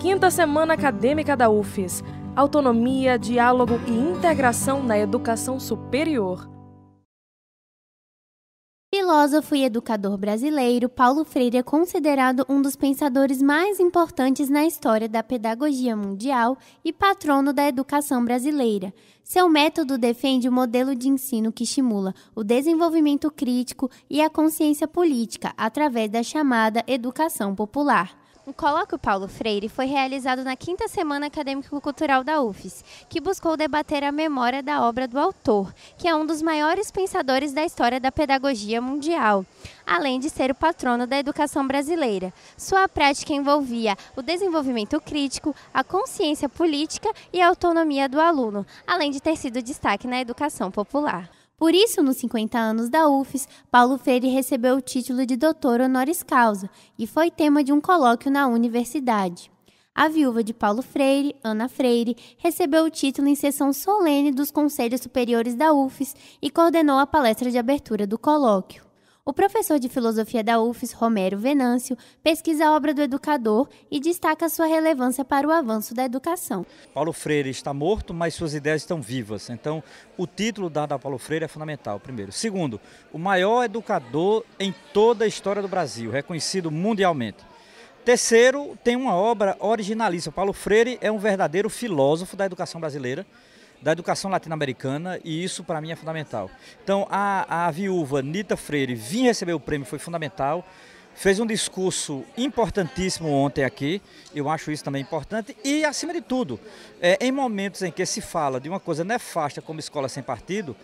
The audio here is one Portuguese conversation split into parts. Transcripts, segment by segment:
Quinta Semana Acadêmica da UFES. Autonomia, diálogo e integração na educação superior. Filósofo e educador brasileiro, Paulo Freire é considerado um dos pensadores mais importantes na história da pedagogia mundial e patrono da educação brasileira. Seu método defende o um modelo de ensino que estimula o desenvolvimento crítico e a consciência política através da chamada educação popular. O colóquio Paulo Freire foi realizado na quinta semana acadêmico-cultural da UFES, que buscou debater a memória da obra do autor, que é um dos maiores pensadores da história da pedagogia mundial, além de ser o patrono da educação brasileira. Sua prática envolvia o desenvolvimento crítico, a consciência política e a autonomia do aluno, além de ter sido destaque na educação popular. Por isso, nos 50 anos da UFES, Paulo Freire recebeu o título de doutor honoris causa e foi tema de um colóquio na universidade. A viúva de Paulo Freire, Ana Freire, recebeu o título em sessão solene dos Conselhos Superiores da UFES e coordenou a palestra de abertura do colóquio. O professor de filosofia da UFES, Romero Venâncio, pesquisa a obra do educador e destaca sua relevância para o avanço da educação. Paulo Freire está morto, mas suas ideias estão vivas. Então, o título dado a Paulo Freire é fundamental, primeiro. Segundo, o maior educador em toda a história do Brasil, reconhecido mundialmente. Terceiro, tem uma obra originalíssima. Paulo Freire é um verdadeiro filósofo da educação brasileira da educação latino-americana e isso para mim é fundamental. Então a, a viúva Nita Freire vir receber o prêmio foi fundamental fez um discurso importantíssimo ontem aqui, eu acho isso também importante, e acima de tudo, é, em momentos em que se fala de uma coisa nefasta como escola sem partido,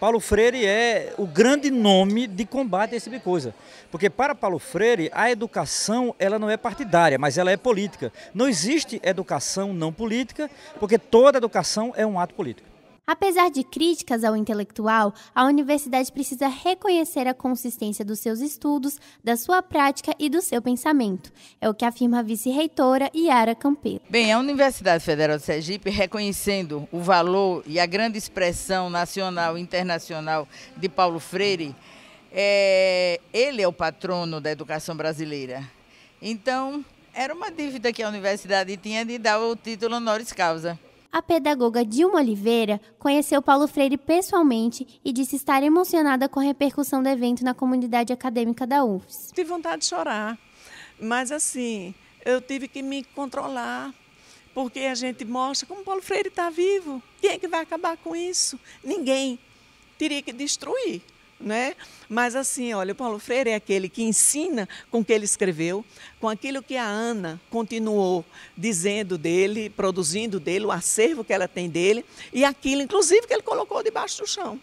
Paulo Freire é o grande nome de combate a esse tipo de coisa. Porque para Paulo Freire, a educação ela não é partidária, mas ela é política. Não existe educação não política, porque toda educação é um ato político. Apesar de críticas ao intelectual, a universidade precisa reconhecer a consistência dos seus estudos, da sua prática e do seu pensamento. É o que afirma a vice-reitora Yara Campeiro. Bem, a Universidade Federal de Sergipe, reconhecendo o valor e a grande expressão nacional e internacional de Paulo Freire, é, ele é o patrono da educação brasileira. Então, era uma dívida que a universidade tinha de dar o título honoris causa. A pedagoga Dilma Oliveira conheceu Paulo Freire pessoalmente e disse estar emocionada com a repercussão do evento na comunidade acadêmica da UFS. Tive vontade de chorar, mas assim, eu tive que me controlar, porque a gente mostra como Paulo Freire está vivo. Quem é que vai acabar com isso? Ninguém. Teria que destruir né? Mas assim, olha, o Paulo Freire é aquele que ensina com o que ele escreveu, com aquilo que a Ana continuou dizendo dele, produzindo dele, o acervo que ela tem dele, e aquilo, inclusive, que ele colocou debaixo do chão.